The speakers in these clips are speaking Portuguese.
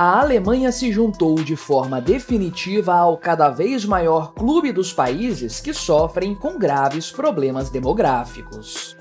a Alemanha se juntou de forma definitiva ao cada vez maior clube dos países que sofrem com graves problemas demográficos.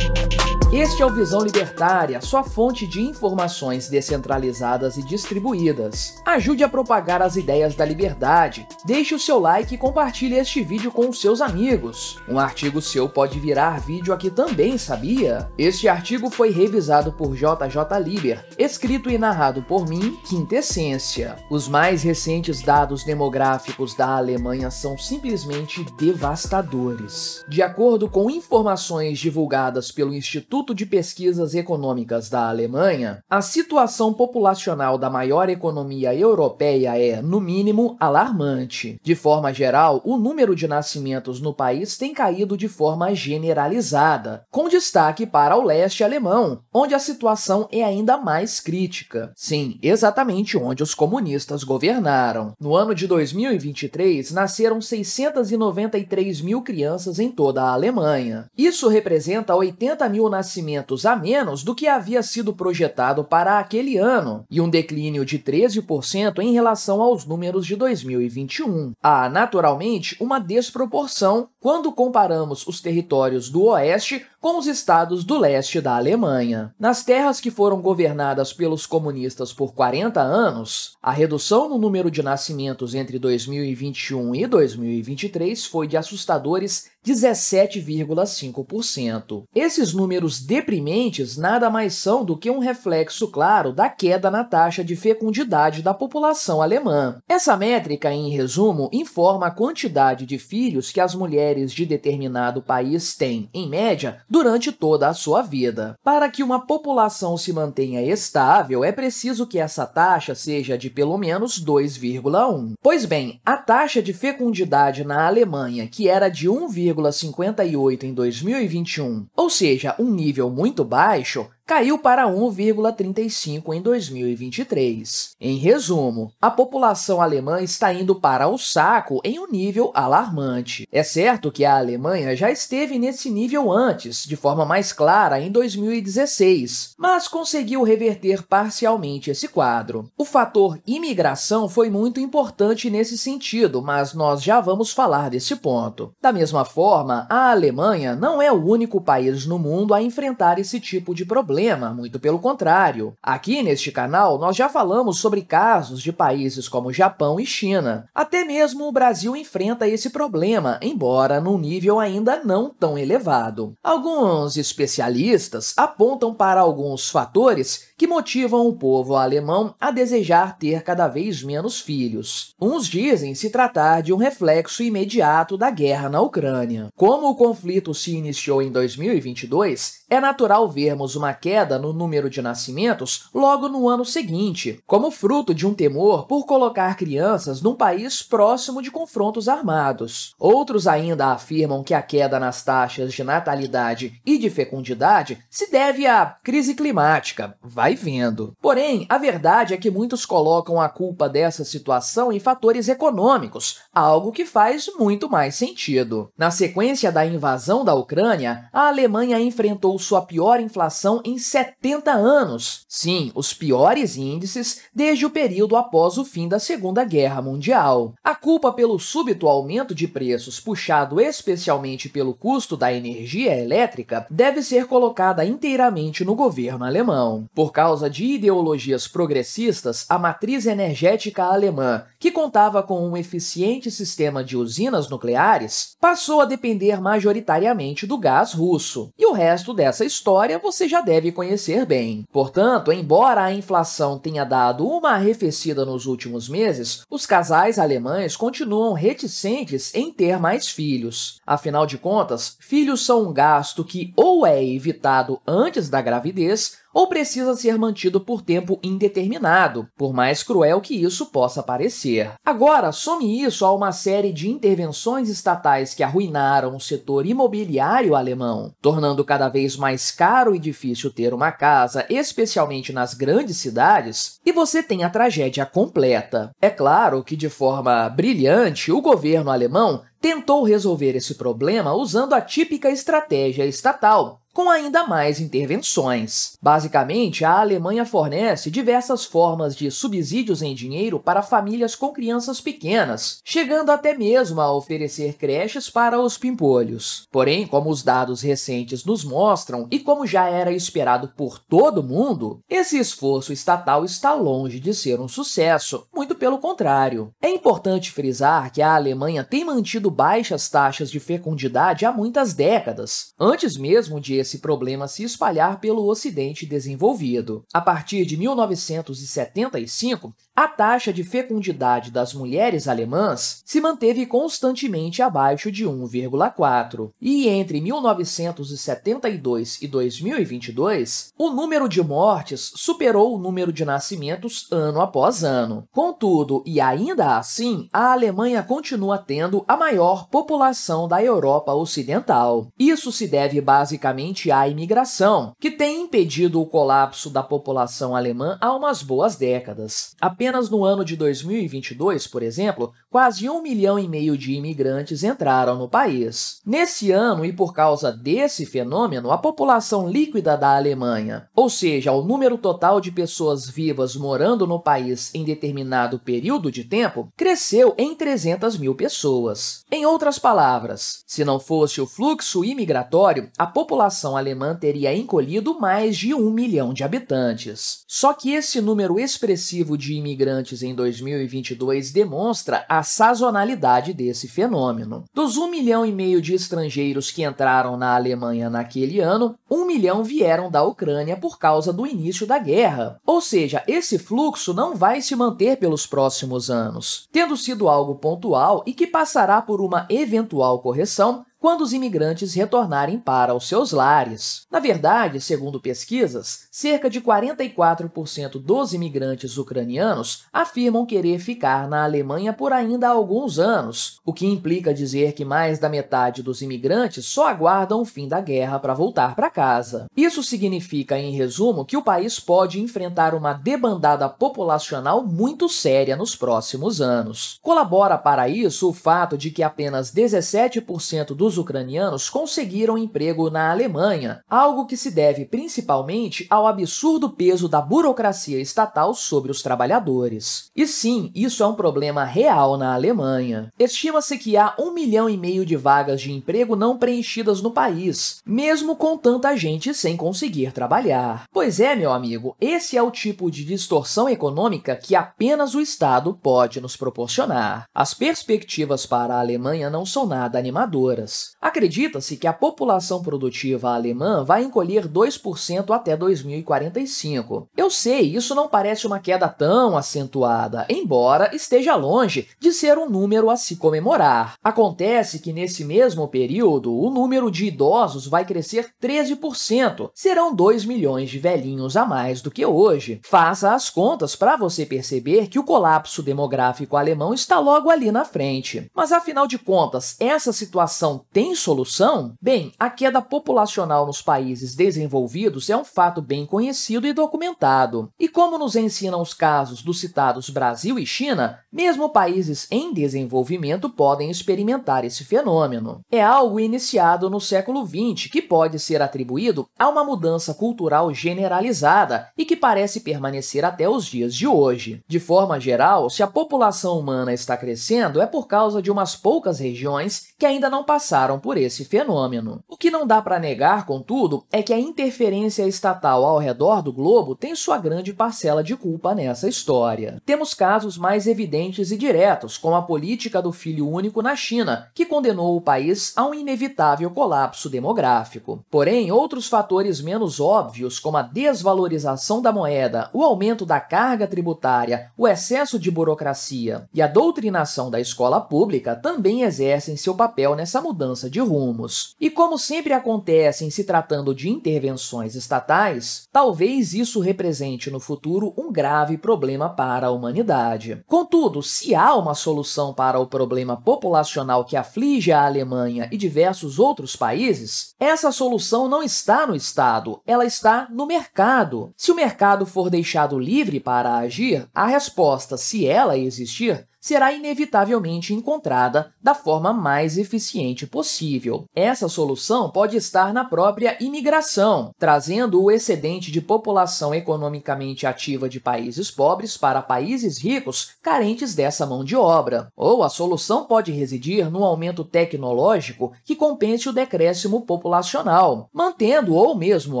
Este é o Visão Libertária, sua fonte de informações descentralizadas e distribuídas. Ajude a propagar as ideias da liberdade. Deixe o seu like e compartilhe este vídeo com os seus amigos. Um artigo seu pode virar vídeo aqui também, sabia? Este artigo foi revisado por JJ Liber, escrito e narrado por mim, Quintessência. Os mais recentes dados demográficos da Alemanha são simplesmente devastadores. De acordo com informações divulgadas pelo Instituto Instituto de Pesquisas Econômicas da Alemanha, a situação populacional da maior economia europeia é, no mínimo, alarmante. De forma geral, o número de nascimentos no país tem caído de forma generalizada, com destaque para o leste alemão, onde a situação é ainda mais crítica. Sim, exatamente onde os comunistas governaram. No ano de 2023, nasceram 693 mil crianças em toda a Alemanha. Isso representa 80 mil nascimentos nascimentos a menos do que havia sido projetado para aquele ano e um declínio de 13% em relação aos números de 2021. Há, naturalmente, uma desproporção quando comparamos os territórios do Oeste com os estados do leste da Alemanha. Nas terras que foram governadas pelos comunistas por 40 anos, a redução no número de nascimentos entre 2021 e 2023 foi de assustadores 17,5%. Esses números deprimentes nada mais são do que um reflexo claro da queda na taxa de fecundidade da população alemã. Essa métrica, em resumo, informa a quantidade de filhos que as mulheres de determinado país têm, em média, durante toda a sua vida. Para que uma população se mantenha estável, é preciso que essa taxa seja de pelo menos 2,1. Pois bem, a taxa de fecundidade na Alemanha, que era de 1,58 em 2021, ou seja, um nível muito baixo, caiu para 1,35 em 2023. Em resumo, a população alemã está indo para o saco em um nível alarmante. É certo que a Alemanha já esteve nesse nível antes, de forma mais clara em 2016, mas conseguiu reverter parcialmente esse quadro. O fator imigração foi muito importante nesse sentido, mas nós já vamos falar desse ponto. Da mesma forma, a Alemanha não é o único país no mundo a enfrentar esse tipo de problema problema, muito pelo contrário. Aqui neste canal, nós já falamos sobre casos de países como Japão e China. Até mesmo o Brasil enfrenta esse problema, embora num nível ainda não tão elevado. Alguns especialistas apontam para alguns fatores que motivam o povo alemão a desejar ter cada vez menos filhos. Uns dizem se tratar de um reflexo imediato da guerra na Ucrânia. Como o conflito se iniciou em 2022, é natural vermos uma queda queda no número de nascimentos logo no ano seguinte, como fruto de um temor por colocar crianças num país próximo de confrontos armados. Outros ainda afirmam que a queda nas taxas de natalidade e de fecundidade se deve à crise climática. Vai vendo. Porém, a verdade é que muitos colocam a culpa dessa situação em fatores econômicos, algo que faz muito mais sentido. Na sequência da invasão da Ucrânia, a Alemanha enfrentou sua pior inflação em 70 anos. Sim, os piores índices desde o período após o fim da Segunda Guerra Mundial. A culpa pelo súbito aumento de preços, puxado especialmente pelo custo da energia elétrica, deve ser colocada inteiramente no governo alemão. Por causa de ideologias progressistas, a matriz energética alemã, que contava com um eficiente sistema de usinas nucleares, passou a depender majoritariamente do gás russo. E o resto dessa história você já deve deve conhecer bem. Portanto, embora a inflação tenha dado uma arrefecida nos últimos meses, os casais alemães continuam reticentes em ter mais filhos. Afinal de contas, filhos são um gasto que ou é evitado antes da gravidez ou precisa ser mantido por tempo indeterminado, por mais cruel que isso possa parecer. Agora, some isso a uma série de intervenções estatais que arruinaram o setor imobiliário alemão, tornando cada vez mais caro e difícil ter uma casa, especialmente nas grandes cidades, e você tem a tragédia completa. É claro que, de forma brilhante, o governo alemão tentou resolver esse problema usando a típica estratégia estatal, com ainda mais intervenções. Basicamente, a Alemanha fornece diversas formas de subsídios em dinheiro para famílias com crianças pequenas, chegando até mesmo a oferecer creches para os pimpolhos. Porém, como os dados recentes nos mostram e como já era esperado por todo mundo, esse esforço estatal está longe de ser um sucesso, muito pelo contrário. É importante frisar que a Alemanha tem mantido baixas taxas de fecundidade há muitas décadas, antes mesmo de esse problema se espalhar pelo Ocidente desenvolvido. A partir de 1975, a taxa de fecundidade das mulheres alemãs se manteve constantemente abaixo de 1,4, e entre 1972 e 2022, o número de mortes superou o número de nascimentos ano após ano. Contudo, e ainda assim, a Alemanha continua tendo a maior população da Europa Ocidental. Isso se deve basicamente à imigração, que tem impedido o colapso da população alemã há umas boas décadas. Apenas Apenas no ano de 2022, por exemplo, quase um milhão e meio de imigrantes entraram no país. Nesse ano, e por causa desse fenômeno, a população líquida da Alemanha, ou seja, o número total de pessoas vivas morando no país em determinado período de tempo, cresceu em 300 mil pessoas. Em outras palavras, se não fosse o fluxo imigratório, a população alemã teria encolhido mais de um milhão de habitantes. Só que esse número expressivo de imigrantes imigrantes em 2022 demonstra a sazonalidade desse fenômeno. Dos 1 milhão e meio de estrangeiros que entraram na Alemanha naquele ano, 1 milhão vieram da Ucrânia por causa do início da guerra. Ou seja, esse fluxo não vai se manter pelos próximos anos, tendo sido algo pontual e que passará por uma eventual correção quando os imigrantes retornarem para os seus lares. Na verdade, segundo pesquisas, cerca de 44% dos imigrantes ucranianos afirmam querer ficar na Alemanha por ainda alguns anos, o que implica dizer que mais da metade dos imigrantes só aguardam o fim da guerra para voltar para casa. Isso significa, em resumo, que o país pode enfrentar uma debandada populacional muito séria nos próximos anos. Colabora para isso o fato de que apenas 17% dos os ucranianos conseguiram emprego na Alemanha, algo que se deve principalmente ao absurdo peso da burocracia estatal sobre os trabalhadores. E sim, isso é um problema real na Alemanha. Estima-se que há um milhão e meio de vagas de emprego não preenchidas no país, mesmo com tanta gente sem conseguir trabalhar. Pois é, meu amigo, esse é o tipo de distorção econômica que apenas o Estado pode nos proporcionar. As perspectivas para a Alemanha não são nada animadoras. Acredita-se que a população produtiva alemã vai encolher 2% até 2045. Eu sei, isso não parece uma queda tão acentuada, embora esteja longe de ser um número a se comemorar. Acontece que nesse mesmo período, o número de idosos vai crescer 13%, serão 2 milhões de velhinhos a mais do que hoje. Faça as contas para você perceber que o colapso demográfico alemão está logo ali na frente. Mas afinal de contas, essa situação tem solução? Bem, a queda populacional nos países desenvolvidos é um fato bem conhecido e documentado. E como nos ensinam os casos dos citados Brasil e China, mesmo países em desenvolvimento podem experimentar esse fenômeno. É algo iniciado no século XX que pode ser atribuído a uma mudança cultural generalizada e que parece permanecer até os dias de hoje. De forma geral, se a população humana está crescendo, é por causa de umas poucas regiões que ainda não passaram passaram por esse fenômeno. O que não dá para negar, contudo, é que a interferência estatal ao redor do globo tem sua grande parcela de culpa nessa história. Temos casos mais evidentes e diretos, como a política do filho único na China, que condenou o país a um inevitável colapso demográfico. Porém, outros fatores menos óbvios, como a desvalorização da moeda, o aumento da carga tributária, o excesso de burocracia e a doutrinação da escola pública, também exercem seu papel nessa mudança mudança de rumos. E como sempre acontece em se tratando de intervenções estatais, talvez isso represente no futuro um grave problema para a humanidade. Contudo, se há uma solução para o problema populacional que aflige a Alemanha e diversos outros países, essa solução não está no Estado, ela está no mercado. Se o mercado for deixado livre para agir, a resposta, se ela existir, será inevitavelmente encontrada da forma mais eficiente possível. Essa solução pode estar na própria imigração, trazendo o excedente de população economicamente ativa de países pobres para países ricos carentes dessa mão de obra. Ou a solução pode residir no aumento tecnológico que compense o decréscimo populacional, mantendo ou mesmo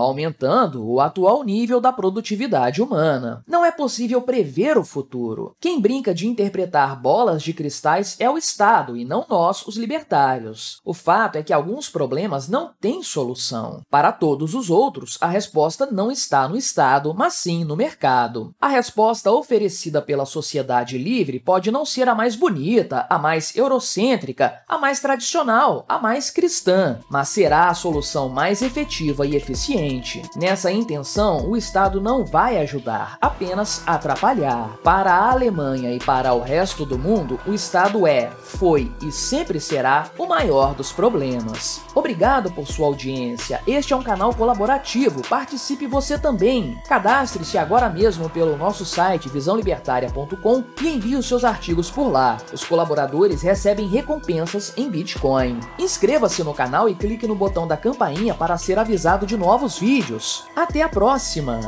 aumentando o atual nível da produtividade humana. Não é possível prever o futuro. Quem brinca de interpretar comprar bolas de cristais é o Estado e não nós, os libertários. O fato é que alguns problemas não têm solução. Para todos os outros, a resposta não está no Estado, mas sim no mercado. A resposta oferecida pela sociedade livre pode não ser a mais bonita, a mais eurocêntrica, a mais tradicional, a mais cristã, mas será a solução mais efetiva e eficiente. Nessa intenção, o Estado não vai ajudar, apenas atrapalhar. Para a Alemanha e para o resto Todo do mundo, o Estado é, foi e sempre será o maior dos problemas. Obrigado por sua audiência. Este é um canal colaborativo. Participe você também. Cadastre-se agora mesmo pelo nosso site visãolibertaria.com e envie os seus artigos por lá. Os colaboradores recebem recompensas em Bitcoin. Inscreva-se no canal e clique no botão da campainha para ser avisado de novos vídeos. Até a próxima!